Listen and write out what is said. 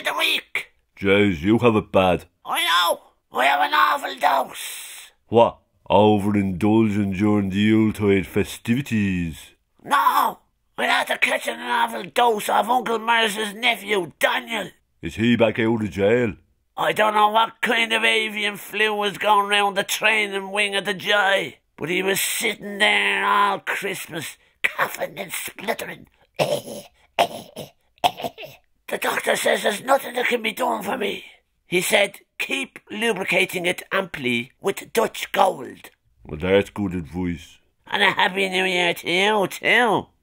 of the week. Jeez, you have it bad. I know. We have an overdose. What? Overindulging during the Yuletide festivities? No. We're after catching an dose of Uncle Morris's nephew, Daniel. Is he back out of jail? I don't know what kind of avian flu was going round the training wing of the J, but he was sitting there all Christmas, coughing and spluttering. doctor says there's nothing that can be done for me. He said, keep lubricating it amply with Dutch gold. Well, that's good advice. And a happy new year to you, too.